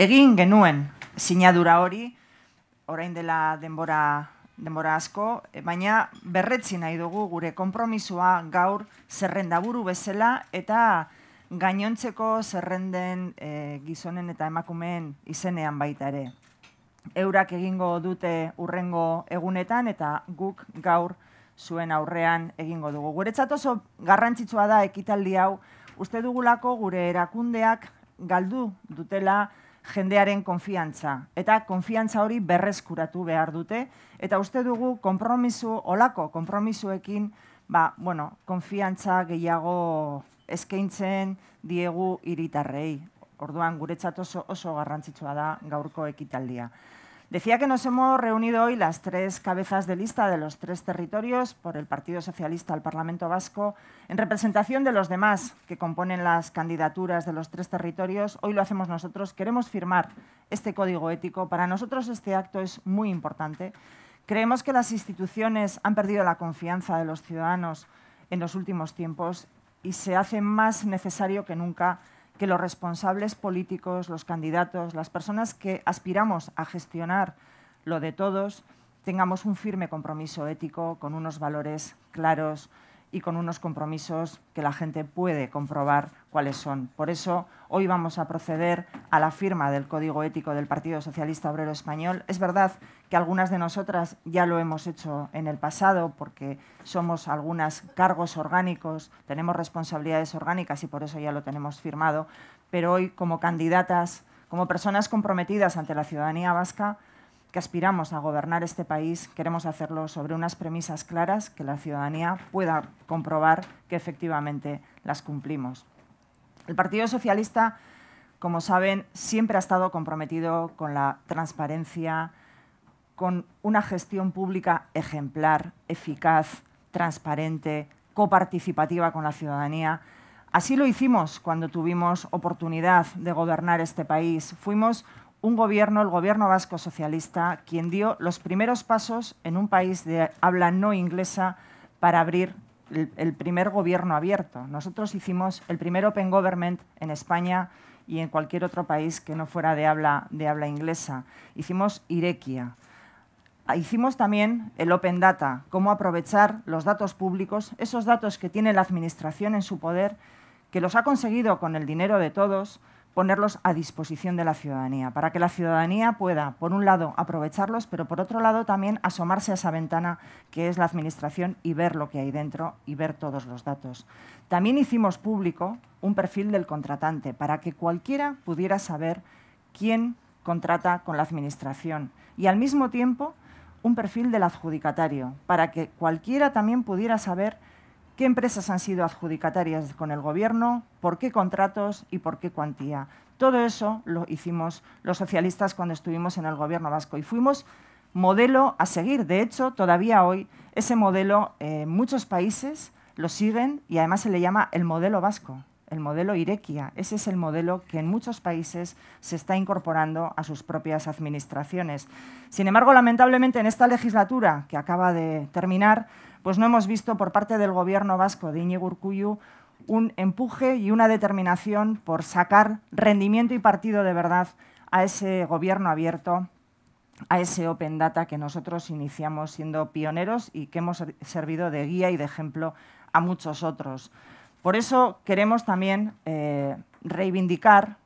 egin genuen sinadura hori orain dela denbora denbora asko e, baina berretzi nahi dugu gure konpromisoa gaur zerrendaburu bezala eta gainontzeko zerrenden e, gizonen eta emakumeen izenean baita ere eurak egingo dute urrengo egunetan eta guk gaur zuen aurrean egingo dugu guretzat oso garrantzitsua da ekitaldi hau uste dugulako gure erakundeak galdu dutela jendearen konfiantza. Eta konfiantza hori berrezkuratu behar dute. Eta uste dugu kompromisu, olako konpromisuekin ba, bueno, konfiantza gehiago eskaintzen diegu iritarrei. Orduan, guretzat oso, oso garrantzitsua da gaurko ekitaldia. Decía que nos hemos reunido hoy las tres cabezas de lista de los tres territorios por el Partido Socialista al Parlamento Vasco en representación de los demás que componen las candidaturas de los tres territorios. Hoy lo hacemos nosotros. Queremos firmar este código ético. Para nosotros este acto es muy importante. Creemos que las instituciones han perdido la confianza de los ciudadanos en los últimos tiempos y se hace más necesario que nunca que los responsables políticos, los candidatos, las personas que aspiramos a gestionar lo de todos, tengamos un firme compromiso ético con unos valores claros, y con unos compromisos que la gente puede comprobar cuáles son. Por eso, hoy vamos a proceder a la firma del Código Ético del Partido Socialista Obrero Español. Es verdad que algunas de nosotras ya lo hemos hecho en el pasado porque somos algunas cargos orgánicos, tenemos responsabilidades orgánicas y por eso ya lo tenemos firmado, pero hoy como candidatas, como personas comprometidas ante la ciudadanía vasca, que aspiramos a gobernar este país, queremos hacerlo sobre unas premisas claras que la ciudadanía pueda comprobar que efectivamente las cumplimos. El Partido Socialista, como saben, siempre ha estado comprometido con la transparencia, con una gestión pública ejemplar, eficaz, transparente, coparticipativa con la ciudadanía. Así lo hicimos cuando tuvimos oportunidad de gobernar este país. Fuimos un gobierno, el gobierno vasco socialista, quien dio los primeros pasos en un país de habla no inglesa para abrir el, primer gobierno abierto. Nosotros hicimos el primer Open Government en España y en cualquier otro país que no fuera de habla, de habla inglesa. Hicimos Irequia. Ah, hicimos también el Open Data, cómo aprovechar los datos públicos, esos datos que tiene la Administración en su poder, que los ha conseguido con el dinero de todos, ponerlos a disposición de la ciudadanía, para que la ciudadanía pueda, por un lado, aprovecharlos, pero por otro lado también asomarse a esa ventana que es la Administración y ver lo que hay dentro y ver todos los datos. También hicimos público un perfil del contratante, para que cualquiera pudiera saber quién contrata con la Administración y al mismo tiempo un perfil del adjudicatario, para que cualquiera también pudiera saber qué empresas han sido adjudicatarias con el Gobierno, por qué contratos y por qué cuantía. Todo eso lo hicimos los socialistas cuando estuvimos en el Gobierno vasco y fuimos modelo a seguir. De hecho, todavía hoy ese modelo eh, muchos países lo siguen y además se le llama el modelo vasco, el modelo Irequia. Ese es el modelo que en muchos países se está incorporando a sus propias administraciones. Sin embargo, lamentablemente en esta legislatura que acaba de terminar, pues no hemos visto por parte del Gobierno vasco de Iñigo Urcuyu un empuje y una determinación por sacar rendimiento y partido de verdad a ese gobierno abierto, a ese Open Data que nosotros iniciamos siendo pioneros y que hemos servido de guía y de ejemplo a muchos otros. Por eso queremos también eh, reivindicar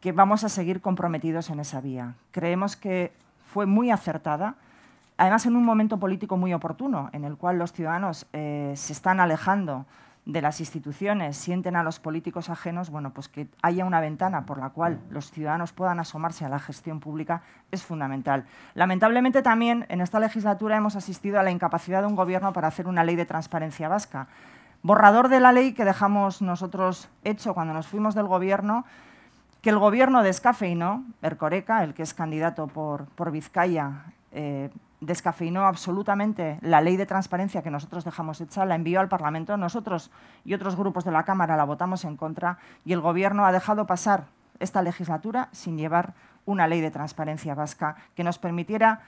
que vamos a seguir comprometidos en esa vía. Creemos que fue muy acertada además en un momento político muy oportuno, en el cual los ciudadanos eh, se están alejando de las instituciones, sienten a los políticos ajenos, bueno, pues que haya una ventana por la cual los ciudadanos puedan asomarse a la gestión pública es fundamental. Lamentablemente también en esta legislatura hemos asistido a la incapacidad de un gobierno para hacer una ley de transparencia vasca. Borrador de la ley que dejamos nosotros hecho cuando nos fuimos del gobierno, que el gobierno de descafeinó, Ercoreca, el que es candidato por, por Vizcaya, eh, descafeinó absolutamente la ley de transparencia que nosotros dejamos hecha, la envió al Parlamento. Nosotros y otros grupos de la Cámara la votamos en contra y el Gobierno ha dejado pasar esta legislatura sin llevar una ley de transparencia vasca que nos permitiera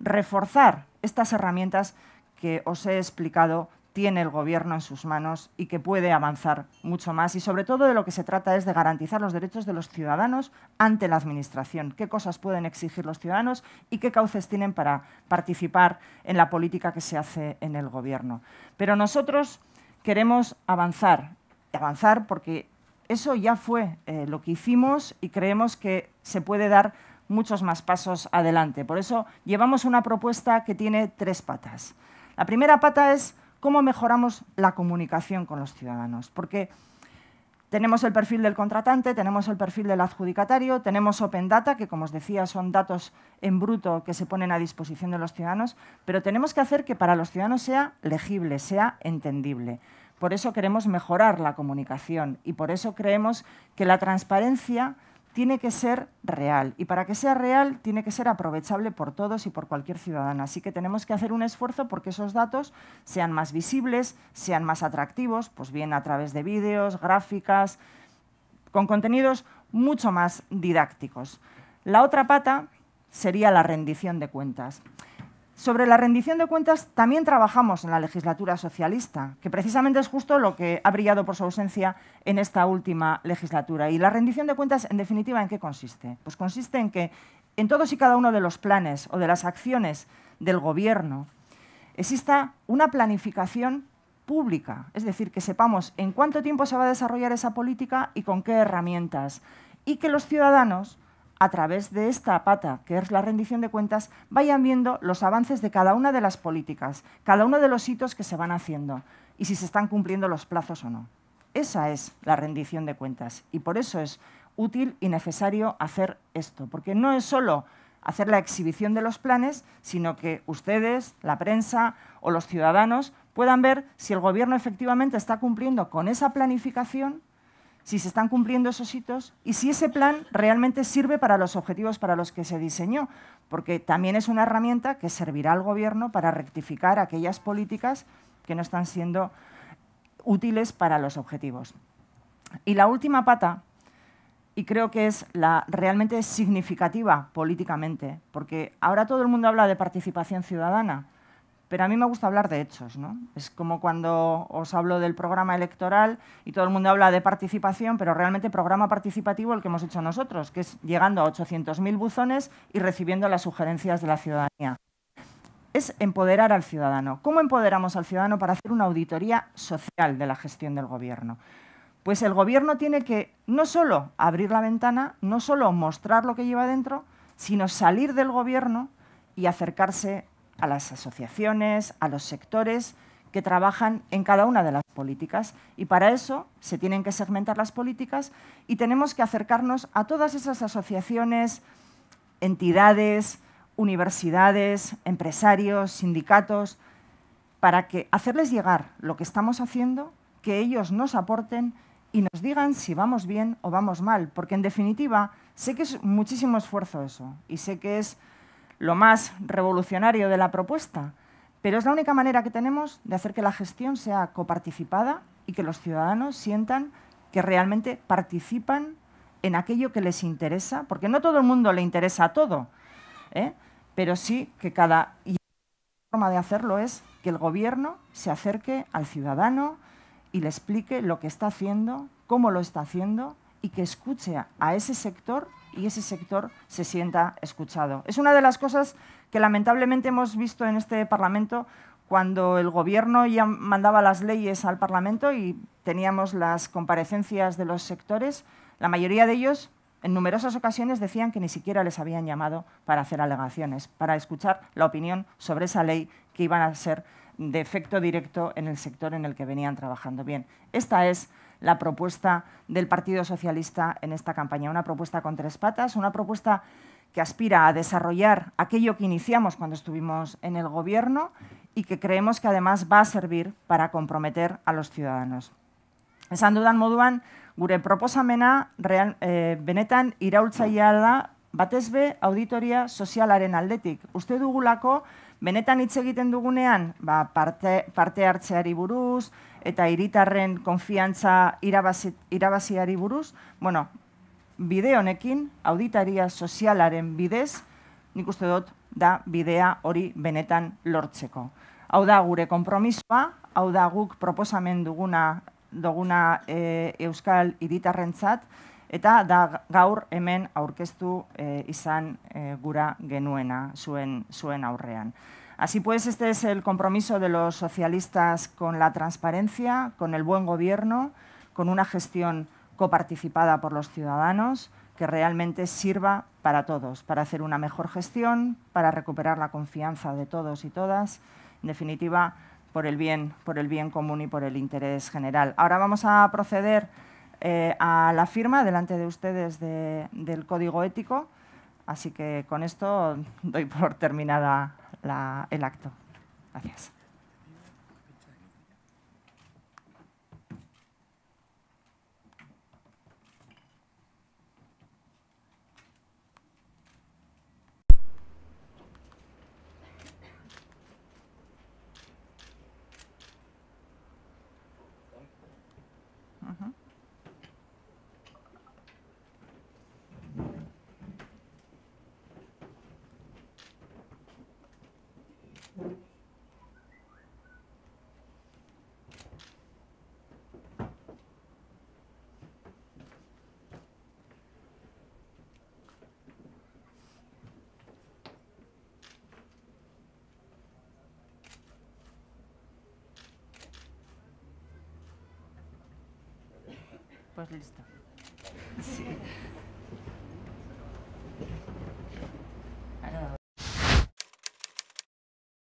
reforzar estas herramientas que os he explicado tiene el Gobierno en sus manos y que puede avanzar mucho más. Y sobre todo de lo que se trata es de garantizar los derechos de los ciudadanos ante la Administración, qué cosas pueden exigir los ciudadanos y qué cauces tienen para participar en la política que se hace en el Gobierno. Pero nosotros queremos avanzar, avanzar porque eso ya fue eh, lo que hicimos y creemos que se puede dar muchos más pasos adelante. Por eso llevamos una propuesta que tiene tres patas. La primera pata es cómo mejoramos la comunicación con los ciudadanos. Porque tenemos el perfil del contratante, tenemos el perfil del adjudicatario, tenemos Open Data, que como os decía son datos en bruto que se ponen a disposición de los ciudadanos, pero tenemos que hacer que para los ciudadanos sea legible, sea entendible. Por eso queremos mejorar la comunicación y por eso creemos que la transparencia tiene que ser real y para que sea real tiene que ser aprovechable por todos y por cualquier ciudadano. Así que tenemos que hacer un esfuerzo porque esos datos sean más visibles, sean más atractivos, pues bien a través de vídeos, gráficas, con contenidos mucho más didácticos. La otra pata sería la rendición de cuentas. Sobre la rendición de cuentas también trabajamos en la legislatura socialista, que precisamente es justo lo que ha brillado por su ausencia en esta última legislatura. Y la rendición de cuentas, en definitiva, ¿en qué consiste? Pues consiste en que en todos y cada uno de los planes o de las acciones del Gobierno exista una planificación pública, es decir, que sepamos en cuánto tiempo se va a desarrollar esa política y con qué herramientas, y que los ciudadanos a través de esta pata, que es la rendición de cuentas, vayan viendo los avances de cada una de las políticas, cada uno de los hitos que se van haciendo y si se están cumpliendo los plazos o no. Esa es la rendición de cuentas y por eso es útil y necesario hacer esto, porque no es solo hacer la exhibición de los planes, sino que ustedes, la prensa o los ciudadanos puedan ver si el Gobierno efectivamente está cumpliendo con esa planificación si se están cumpliendo esos hitos y si ese plan realmente sirve para los objetivos para los que se diseñó, porque también es una herramienta que servirá al Gobierno para rectificar aquellas políticas que no están siendo útiles para los objetivos. Y la última pata, y creo que es la realmente significativa políticamente, porque ahora todo el mundo habla de participación ciudadana, pero a mí me gusta hablar de hechos, ¿no? Es como cuando os hablo del programa electoral y todo el mundo habla de participación, pero realmente programa participativo el que hemos hecho nosotros, que es llegando a 800.000 buzones y recibiendo las sugerencias de la ciudadanía. Es empoderar al ciudadano. ¿Cómo empoderamos al ciudadano para hacer una auditoría social de la gestión del gobierno? Pues el gobierno tiene que no solo abrir la ventana, no solo mostrar lo que lleva dentro, sino salir del gobierno y acercarse a las asociaciones, a los sectores que trabajan en cada una de las políticas. Y para eso se tienen que segmentar las políticas y tenemos que acercarnos a todas esas asociaciones, entidades, universidades, empresarios, sindicatos, para que hacerles llegar lo que estamos haciendo, que ellos nos aporten y nos digan si vamos bien o vamos mal, porque en definitiva sé que es muchísimo esfuerzo eso y sé que es lo más revolucionario de la propuesta, pero es la única manera que tenemos de hacer que la gestión sea coparticipada y que los ciudadanos sientan que realmente participan en aquello que les interesa, porque no todo el mundo le interesa a todo, ¿eh? pero sí que cada y forma de hacerlo es que el gobierno se acerque al ciudadano y le explique lo que está haciendo, cómo lo está haciendo y que escuche a ese sector y ese sector se sienta escuchado. Es una de las cosas que lamentablemente hemos visto en este Parlamento cuando el Gobierno ya mandaba las leyes al Parlamento y teníamos las comparecencias de los sectores, la mayoría de ellos en numerosas ocasiones decían que ni siquiera les habían llamado para hacer alegaciones, para escuchar la opinión sobre esa ley que iban a ser de efecto directo en el sector en el que venían trabajando. Bien, esta es La propuesta del Partido Socialista en esta campaña, una propuesta con tres patas, una propuesta que aspira a desarrollar aquello que iniciamos cuando estuvimos en el gobierno y que creemos que además va a servir para comprometer a los ciudadanos. Esan dudan moduan, gure proposamena eh, benetan da, batezbe auditoria sozialaren aldetik. Uste dugulako benetan hitz egiten dugunean, ba parte parte hartzeari buruz eta hiritarren konfiantza irabazi, irabaziari buruz, bueno, bide honekin, auditaria sozialaren bidez, nik uste dut, da bidea hori benetan lortzeko. Hau da gure konpromisoa, hau da guk proposamen duguna, duguna eh, Euskal hiritarrentzat eta da gaur hemen aurkeztu eh, izan eh, gura genuena zuen, zuen aurrean. Así pues, este es el compromiso de los socialistas con la transparencia, con el buen gobierno, con una gestión coparticipada por los ciudadanos que realmente sirva para todos, para hacer una mejor gestión, para recuperar la confianza de todos y todas, en definitiva, por el bien, común y por el interés general. Ahora vamos a proceder eh, a la firma delante de ustedes del código ético, así que con esto doy por terminada la, el acto. Gracias. Pues listo. Sí.